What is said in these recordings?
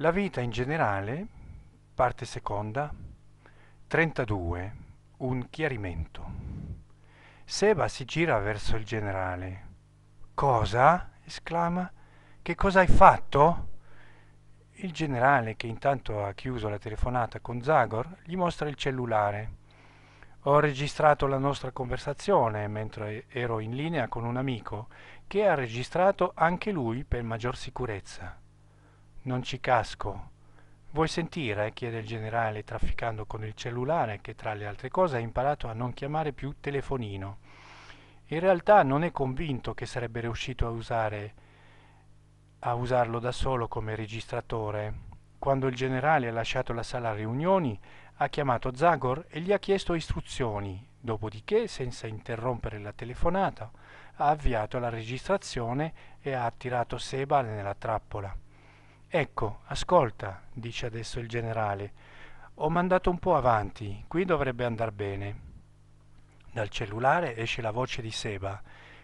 La vita in generale, parte seconda, 32. Un chiarimento. Seba si gira verso il generale. Cosa? esclama. Che cosa hai fatto? Il generale, che intanto ha chiuso la telefonata con Zagor, gli mostra il cellulare. Ho registrato la nostra conversazione mentre ero in linea con un amico, che ha registrato anche lui per maggior sicurezza. Non ci casco. Vuoi sentire? chiede il generale trafficando con il cellulare che tra le altre cose ha imparato a non chiamare più telefonino. In realtà non è convinto che sarebbe riuscito a usare a usarlo da solo come registratore. Quando il generale ha lasciato la sala riunioni, ha chiamato Zagor e gli ha chiesto istruzioni, dopodiché, senza interrompere la telefonata, ha avviato la registrazione e ha attirato Sebal nella trappola. Ecco, ascolta, dice adesso il generale, ho mandato un po' avanti, qui dovrebbe andar bene. Dal cellulare esce la voce di Seba,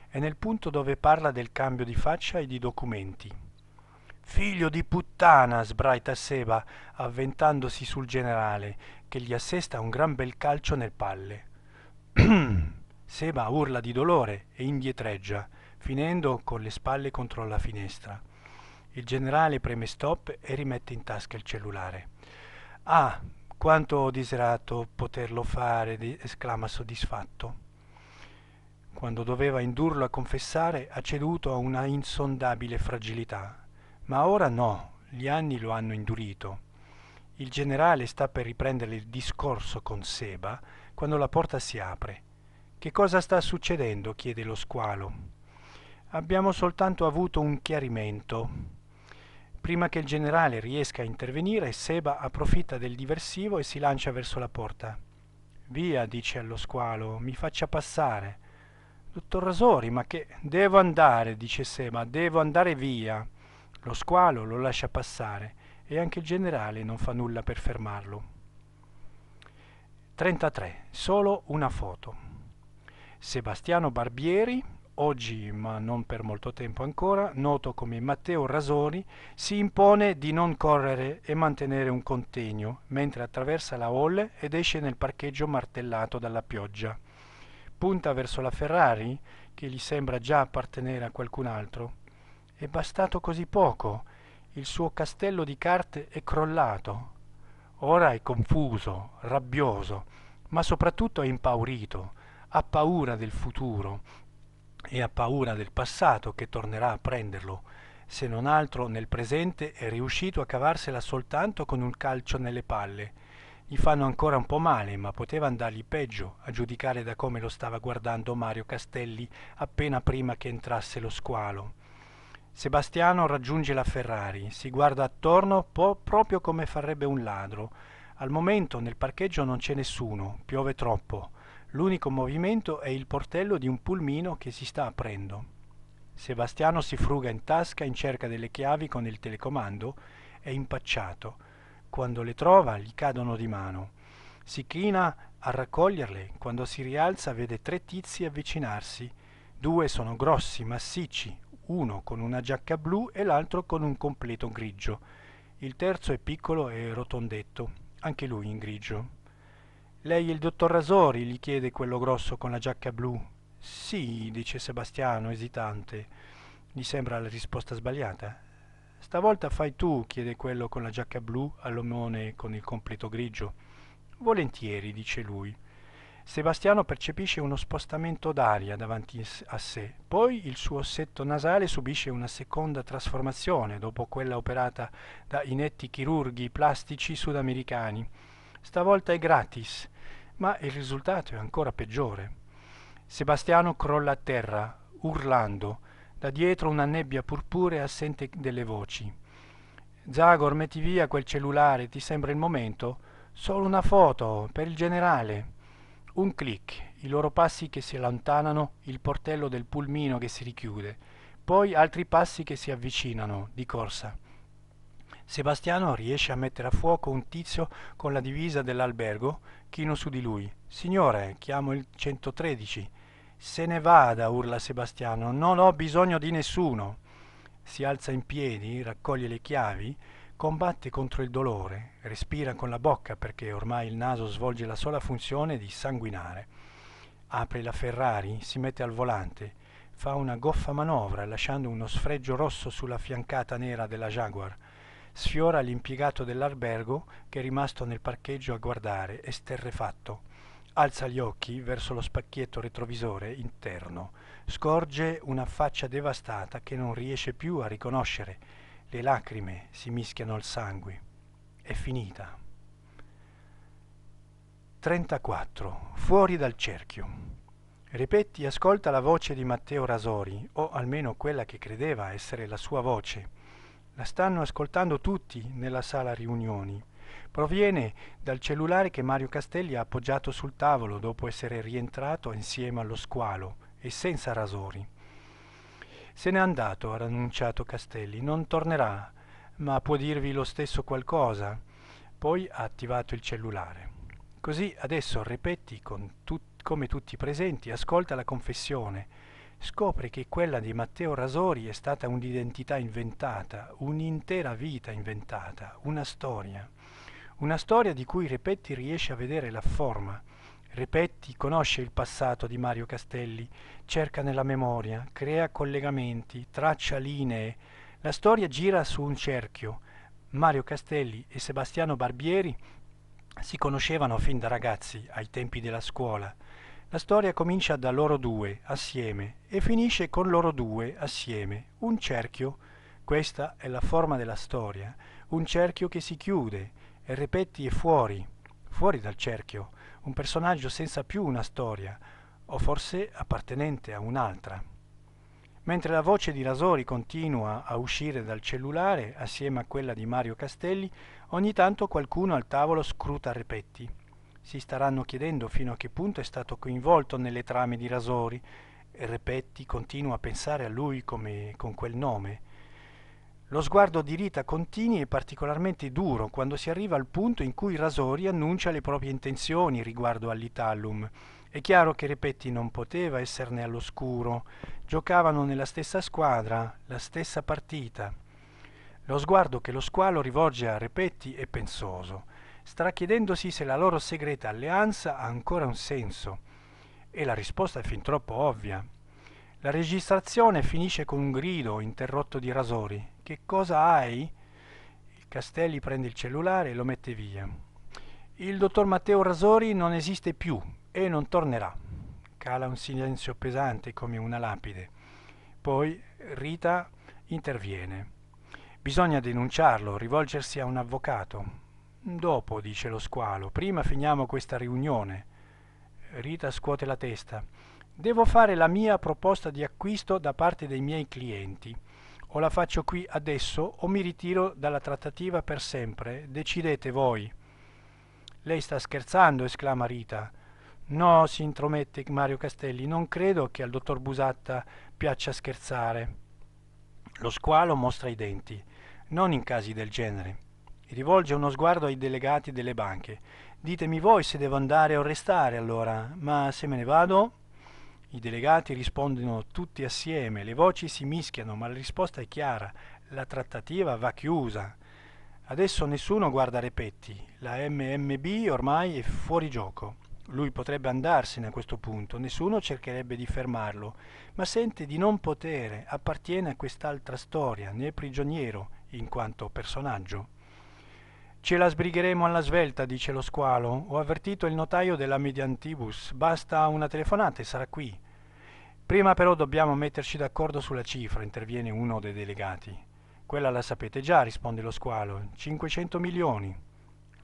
è nel punto dove parla del cambio di faccia e di documenti. Figlio di puttana, sbraita Seba, avventandosi sul generale, che gli assesta un gran bel calcio nel palle. Seba urla di dolore e indietreggia, finendo con le spalle contro la finestra. Il generale preme stop e rimette in tasca il cellulare. Ah, quanto ho desiderato poterlo fare, esclama soddisfatto. Quando doveva indurlo a confessare, ha ceduto a una insondabile fragilità. Ma ora no, gli anni lo hanno indurito. Il generale sta per riprendere il discorso con Seba quando la porta si apre. Che cosa sta succedendo? chiede lo squalo. Abbiamo soltanto avuto un chiarimento, Prima che il generale riesca a intervenire, Seba approfitta del diversivo e si lancia verso la porta. Via, dice allo squalo, mi faccia passare. Dottor Rasori, ma che... Devo andare, dice Seba, devo andare via. Lo squalo lo lascia passare e anche il generale non fa nulla per fermarlo. 33. Solo una foto. Sebastiano Barbieri oggi ma non per molto tempo ancora, noto come Matteo Rasoni, si impone di non correre e mantenere un contegno mentre attraversa la Hall ed esce nel parcheggio martellato dalla pioggia. Punta verso la Ferrari, che gli sembra già appartenere a qualcun altro. È bastato così poco, il suo castello di carte è crollato. Ora è confuso, rabbioso, ma soprattutto è impaurito, ha paura del futuro, e ha paura del passato che tornerà a prenderlo. Se non altro nel presente è riuscito a cavarsela soltanto con un calcio nelle palle. Gli fanno ancora un po' male, ma poteva andargli peggio, a giudicare da come lo stava guardando Mario Castelli appena prima che entrasse lo squalo. Sebastiano raggiunge la Ferrari, si guarda attorno po- proprio come farebbe un ladro. Al momento nel parcheggio non c'è nessuno, piove troppo. L'unico movimento è il portello di un pulmino che si sta aprendo. Sebastiano si fruga in tasca in cerca delle chiavi con il telecomando, è impacciato. Quando le trova gli cadono di mano. Si china a raccoglierle, quando si rialza vede tre tizi avvicinarsi. Due sono grossi, massicci, uno con una giacca blu e l'altro con un completo grigio. Il terzo è piccolo e rotondetto, anche lui in grigio. Lei è il dottor Rasori? gli chiede quello grosso con la giacca blu. Sì, dice Sebastiano, esitante. Gli sembra la risposta sbagliata. Stavolta fai tu, chiede quello con la giacca blu all'omone con il completo grigio. Volentieri, dice lui. Sebastiano percepisce uno spostamento d'aria davanti a sé, poi il suo ossetto nasale subisce una seconda trasformazione dopo quella operata da inetti chirurghi plastici sudamericani. Stavolta è gratis, ma il risultato è ancora peggiore. Sebastiano crolla a terra, urlando. Da dietro una nebbia purpurea sente delle voci. Zagor, metti via quel cellulare, ti sembra il momento? Solo una foto, per il generale. Un clic, i loro passi che si allontanano, il portello del pulmino che si richiude, poi altri passi che si avvicinano, di corsa. Sebastiano riesce a mettere a fuoco un tizio con la divisa dell'albergo, chino su di lui. Signore, chiamo il 113. Se ne vada, urla Sebastiano, non ho bisogno di nessuno. Si alza in piedi, raccoglie le chiavi, combatte contro il dolore, respira con la bocca perché ormai il naso svolge la sola funzione di sanguinare. Apre la Ferrari, si mette al volante, fa una goffa manovra lasciando uno sfregio rosso sulla fiancata nera della Jaguar sfiora l'impiegato dell'albergo che è rimasto nel parcheggio a guardare, esterrefatto. Alza gli occhi verso lo spacchietto retrovisore interno. Scorge una faccia devastata che non riesce più a riconoscere. Le lacrime si mischiano al sangue. È finita. 34. Fuori dal cerchio. Ripetti ascolta la voce di Matteo Rasori, o almeno quella che credeva essere la sua voce. La stanno ascoltando tutti nella sala riunioni. Proviene dal cellulare che Mario Castelli ha appoggiato sul tavolo dopo essere rientrato insieme allo squalo e senza rasori. Se n'è andato, ha annunciato Castelli, non tornerà, ma può dirvi lo stesso qualcosa. Poi ha attivato il cellulare. Così adesso Repetti, tut- come tutti i presenti, ascolta la confessione scopre che quella di Matteo Rasori è stata un'identità inventata, un'intera vita inventata, una storia. Una storia di cui Repetti riesce a vedere la forma. Repetti conosce il passato di Mario Castelli, cerca nella memoria, crea collegamenti, traccia linee. La storia gira su un cerchio. Mario Castelli e Sebastiano Barbieri si conoscevano fin da ragazzi, ai tempi della scuola. La storia comincia da loro due, assieme, e finisce con loro due, assieme. Un cerchio, questa è la forma della storia, un cerchio che si chiude e ripeti è fuori, fuori dal cerchio, un personaggio senza più una storia, o forse appartenente a un'altra. Mentre la voce di Rasori continua a uscire dal cellulare, assieme a quella di Mario Castelli, ogni tanto qualcuno al tavolo scruta Repetti si staranno chiedendo fino a che punto è stato coinvolto nelle trame di Rasori e Repetti continua a pensare a lui come con quel nome. Lo sguardo di Rita Contini è particolarmente duro quando si arriva al punto in cui Rasori annuncia le proprie intenzioni riguardo all'Itallum. È chiaro che Repetti non poteva esserne all'oscuro, giocavano nella stessa squadra, la stessa partita. Lo sguardo che lo squalo rivolge a Repetti è pensoso starà chiedendosi se la loro segreta alleanza ha ancora un senso. E la risposta è fin troppo ovvia. La registrazione finisce con un grido interrotto di rasori. Che cosa hai? Castelli prende il cellulare e lo mette via. Il dottor Matteo Rasori non esiste più e non tornerà. Cala un silenzio pesante come una lapide. Poi Rita interviene. Bisogna denunciarlo, rivolgersi a un avvocato. Dopo, dice lo squalo, prima finiamo questa riunione. Rita scuote la testa. Devo fare la mia proposta di acquisto da parte dei miei clienti. O la faccio qui adesso o mi ritiro dalla trattativa per sempre. Decidete voi. Lei sta scherzando, esclama Rita. No, si intromette Mario Castelli, non credo che al dottor Busatta piaccia scherzare. Lo squalo mostra i denti. Non in casi del genere e rivolge uno sguardo ai delegati delle banche. Ditemi voi se devo andare o restare allora, ma se me ne vado? I delegati rispondono tutti assieme, le voci si mischiano, ma la risposta è chiara, la trattativa va chiusa. Adesso nessuno guarda Repetti, la MMB ormai è fuori gioco. Lui potrebbe andarsene a questo punto, nessuno cercherebbe di fermarlo, ma sente di non potere, appartiene a quest'altra storia, ne è prigioniero in quanto personaggio. Ce la sbrigheremo alla svelta, dice lo squalo. Ho avvertito il notaio della Mediantibus. Basta una telefonata e sarà qui. Prima però dobbiamo metterci d'accordo sulla cifra, interviene uno dei delegati. Quella la sapete già, risponde lo squalo. 500 milioni.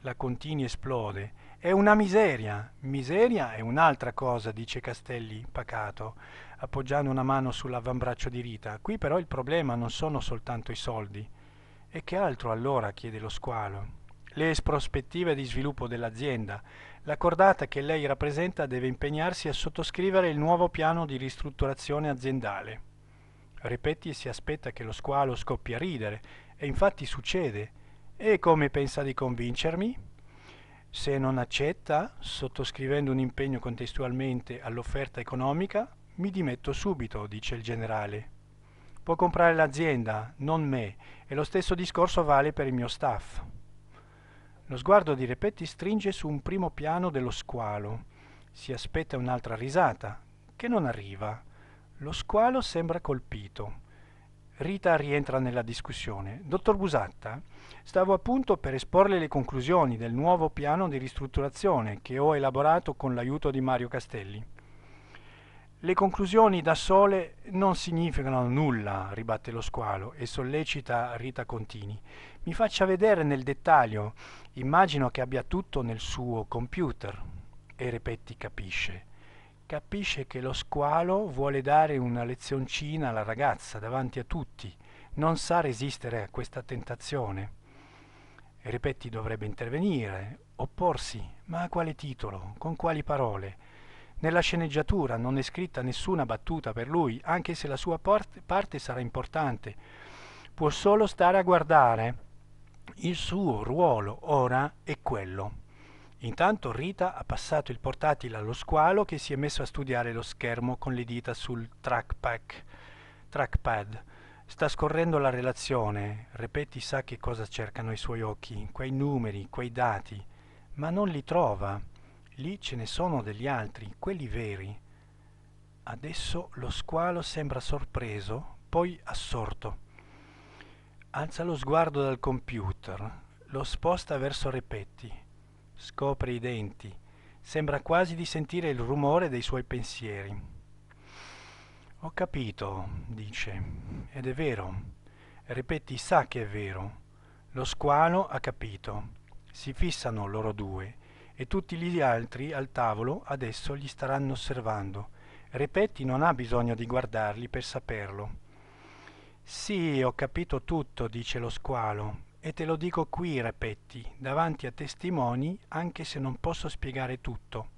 La Contini esplode. È una miseria. Miseria è un'altra cosa, dice Castelli pacato, appoggiando una mano sull'avambraccio di Rita. Qui però il problema non sono soltanto i soldi. E che altro allora? chiede lo squalo le prospettive di sviluppo dell'azienda. L'accordata che lei rappresenta deve impegnarsi a sottoscrivere il nuovo piano di ristrutturazione aziendale. Repetti si aspetta che lo squalo scoppi a ridere, e infatti succede. E come pensa di convincermi? Se non accetta, sottoscrivendo un impegno contestualmente all'offerta economica, mi dimetto subito, dice il generale. Può comprare l'azienda, non me, e lo stesso discorso vale per il mio staff. Lo sguardo di Repetti stringe su un primo piano dello squalo. Si aspetta un'altra risata, che non arriva. Lo squalo sembra colpito. Rita rientra nella discussione. Dottor Busatta, stavo appunto per esporle le conclusioni del nuovo piano di ristrutturazione che ho elaborato con l'aiuto di Mario Castelli. Le conclusioni da sole non significano nulla, ribatte lo squalo e sollecita Rita Contini. Mi faccia vedere nel dettaglio, immagino che abbia tutto nel suo computer. E Repetti capisce. Capisce che lo squalo vuole dare una lezioncina alla ragazza davanti a tutti. Non sa resistere a questa tentazione. E Repetti dovrebbe intervenire, opporsi, ma a quale titolo, con quali parole? Nella sceneggiatura non è scritta nessuna battuta per lui, anche se la sua parte sarà importante. Può solo stare a guardare. Il suo ruolo ora è quello. Intanto Rita ha passato il portatile allo squalo che si è messo a studiare lo schermo con le dita sul trackpad. Sta scorrendo la relazione, Repeti sa che cosa cercano i suoi occhi, quei numeri, quei dati, ma non li trova. Lì ce ne sono degli altri, quelli veri. Adesso lo squalo sembra sorpreso, poi assorto. Alza lo sguardo dal computer, lo sposta verso Repetti, scopre i denti, sembra quasi di sentire il rumore dei suoi pensieri. Ho capito, dice, ed è vero. Ripeti sa che è vero. Lo squalo ha capito. Si fissano loro due, e tutti gli altri al tavolo adesso gli staranno osservando. Repetti non ha bisogno di guardarli per saperlo. Sì, ho capito tutto, dice lo squalo, e te lo dico qui, Repetti, davanti a testimoni, anche se non posso spiegare tutto.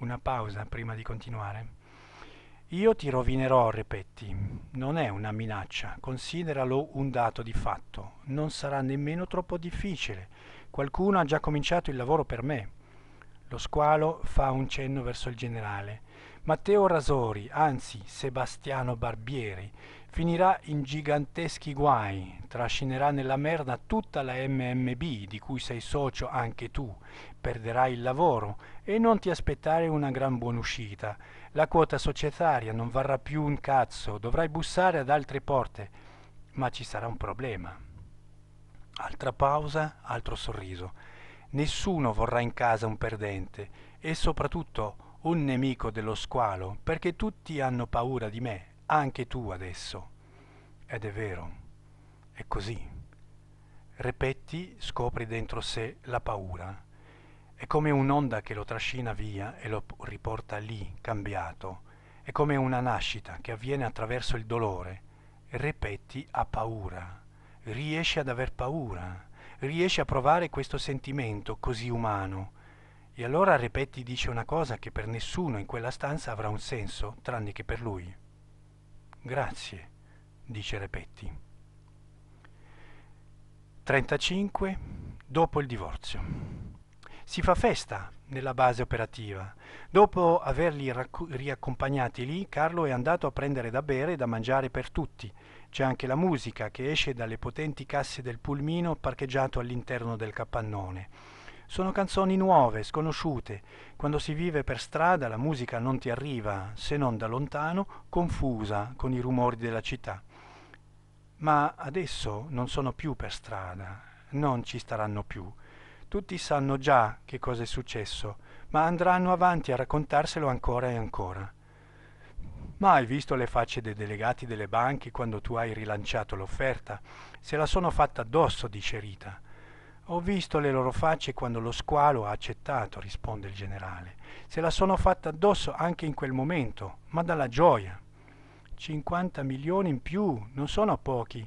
Una pausa prima di continuare. Io ti rovinerò, Repetti. Non è una minaccia, consideralo un dato di fatto. Non sarà nemmeno troppo difficile Qualcuno ha già cominciato il lavoro per me. Lo squalo fa un cenno verso il generale. Matteo Rasori, anzi Sebastiano Barbieri, finirà in giganteschi guai, trascinerà nella merda tutta la MMB di cui sei socio anche tu, perderai il lavoro e non ti aspettare una gran buonuscita. La quota societaria non varrà più un cazzo, dovrai bussare ad altre porte, ma ci sarà un problema. Altra pausa, altro sorriso. Nessuno vorrà in casa un perdente e soprattutto un nemico dello squalo, perché tutti hanno paura di me, anche tu adesso. Ed è vero, è così. Repetti scopri dentro sé la paura. È come un'onda che lo trascina via e lo riporta lì, cambiato. È come una nascita che avviene attraverso il dolore. Repetti ha paura riesce ad aver paura, riesce a provare questo sentimento così umano. E allora Repetti dice una cosa che per nessuno in quella stanza avrà un senso, tranne che per lui. Grazie, dice Repetti. 35. Dopo il divorzio si fa festa nella base operativa. Dopo averli riaccompagnati lì, Carlo è andato a prendere da bere e da mangiare per tutti. C'è anche la musica che esce dalle potenti casse del pulmino parcheggiato all'interno del capannone. Sono canzoni nuove, sconosciute. Quando si vive per strada la musica non ti arriva, se non da lontano, confusa con i rumori della città. Ma adesso non sono più per strada, non ci staranno più. Tutti sanno già che cosa è successo, ma andranno avanti a raccontarselo ancora e ancora. Ma hai visto le facce dei delegati delle banche quando tu hai rilanciato l'offerta? Se la sono fatta addosso, dice Rita. Ho visto le loro facce quando lo squalo ha accettato, risponde il generale. Se la sono fatta addosso anche in quel momento, ma dalla gioia. 50 milioni in più non sono pochi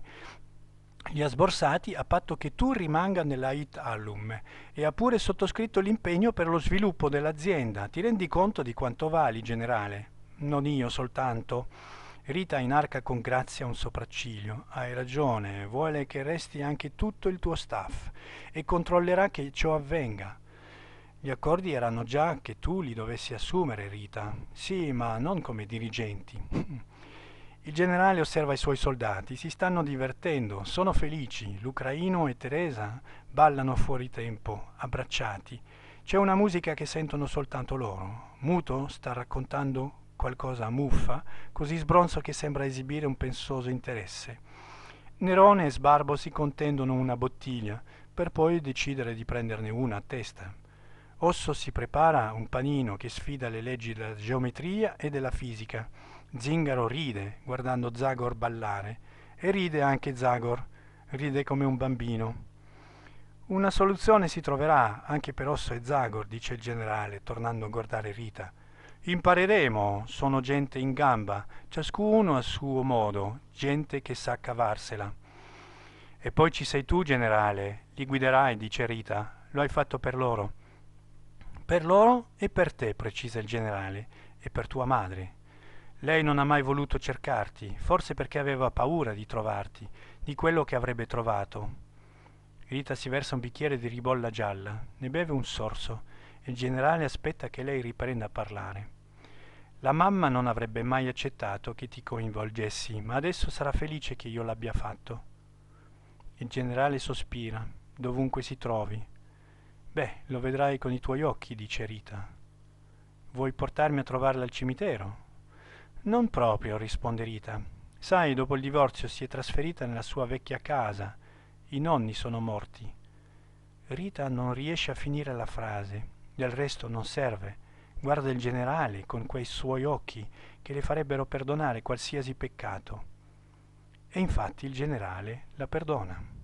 li ha sborsati a patto che tu rimanga nella IT Allum e ha pure sottoscritto l'impegno per lo sviluppo dell'azienda. Ti rendi conto di quanto vali, generale? Non io soltanto. Rita inarca con grazia un sopracciglio. Hai ragione, vuole che resti anche tutto il tuo staff e controllerà che ciò avvenga. Gli accordi erano già che tu li dovessi assumere, Rita. Sì, ma non come dirigenti. Il generale osserva i suoi soldati, si stanno divertendo, sono felici, l'ucraino e Teresa ballano fuori tempo, abbracciati. C'è una musica che sentono soltanto loro. Muto sta raccontando qualcosa a muffa, così sbronzo che sembra esibire un pensoso interesse. Nerone e Sbarbo si contendono una bottiglia, per poi decidere di prenderne una a testa. Osso si prepara un panino che sfida le leggi della geometria e della fisica. Zingaro ride guardando Zagor ballare e ride anche Zagor, ride come un bambino. Una soluzione si troverà anche per Osso e Zagor, dice il generale, tornando a guardare Rita. Impareremo, sono gente in gamba, ciascuno a suo modo, gente che sa cavarsela. E poi ci sei tu, generale, li guiderai, dice Rita, lo hai fatto per loro. Per loro e per te, precisa il generale, e per tua madre, lei non ha mai voluto cercarti, forse perché aveva paura di trovarti, di quello che avrebbe trovato. Rita si versa un bicchiere di ribolla gialla, ne beve un sorso e il generale aspetta che lei riprenda a parlare. La mamma non avrebbe mai accettato che ti coinvolgessi, ma adesso sarà felice che io l'abbia fatto. Il generale sospira, dovunque si trovi. Beh, lo vedrai con i tuoi occhi, dice Rita. Vuoi portarmi a trovarla al cimitero? Non proprio, risponde Rita. Sai, dopo il divorzio si è trasferita nella sua vecchia casa. I nonni sono morti. Rita non riesce a finire la frase, del resto non serve. Guarda il generale con quei suoi occhi che le farebbero perdonare qualsiasi peccato. E infatti il generale la perdona.